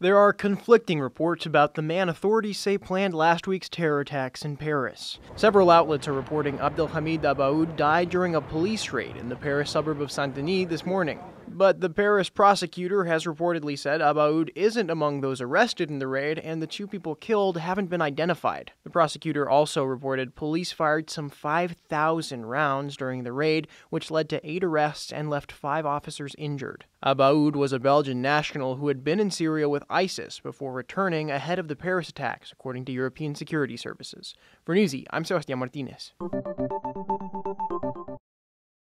There are conflicting reports about the man authorities say planned last week's terror attacks in Paris. Several outlets are reporting Abdelhamid Abaoud died during a police raid in the Paris suburb of Saint Denis this morning. But the Paris prosecutor has reportedly said Abaoud isn't among those arrested in the raid, and the two people killed haven't been identified. The prosecutor also reported police fired some 5,000 rounds during the raid, which led to eight arrests and left five officers injured. Abaoud was a Belgian national who had been in Syria with ISIS before returning ahead of the Paris attacks, according to European security services. For Newsy, I'm Sebastián Martínez.